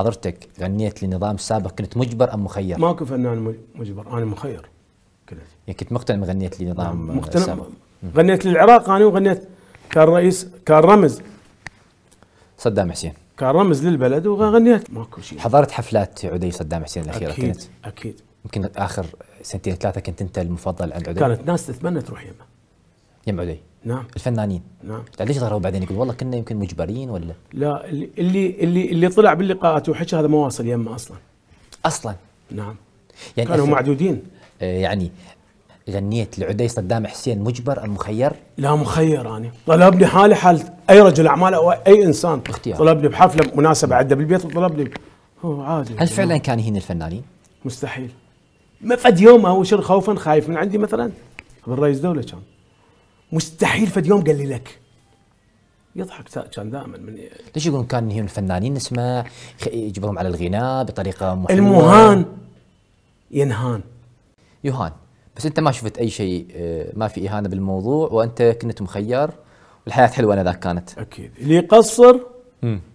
حضرتك غنيت لنظام سابق كنت مجبر ام مخير؟ ماكو فنان مجبر انا مخير كنت يعني كنت مقتنع غنيت لنظام نعم، مقتنع غنيت للعراق انا وغنيت كان رئيس كان رمز صدام حسين كان رمز للبلد وغنيت ماكو شيء حضرت حفلات عدي صدام حسين الاخيره اكيد كنت اكيد يمكن اخر سنتين ثلاثه كنت انت المفضل عند عدي كانت ناس تتمنى تروح يمه يم عدي نعم الفنانين نعم ليش ظهروا بعدين يقول والله كنا يمكن مجبرين ولا لا اللي اللي اللي طلع باللقاءات وحكى هذا ما واصل يمه اصلا اصلا نعم يعني كانوا معدودين آه، يعني غنيت لعدي صدام حسين مجبر ام مخير؟ لا مخير انا، طلبني حالي حال اي رجل اعمال او اي انسان اختيار طلبني بحفله مناسبه عده بالبيت وطلبني هو عادي هل فعلا كان يهين الفنانين؟ مستحيل ما فد يوم هو شر خوفا خايف من عندي مثلا بالرئيس دوله كان مستحيل فد يوم قال لي لك يضحك كان دائما من ليش يقولون كان هي الفنانين نسمع يجبرهم على الغناء بطريقه محلوة. المهان ينهان يهان بس انت ما شفت اي شيء آه، ما في اهانه بالموضوع وانت كنت مخير والحياه حلوه انا ذاك كانت اكيد اللي يقصر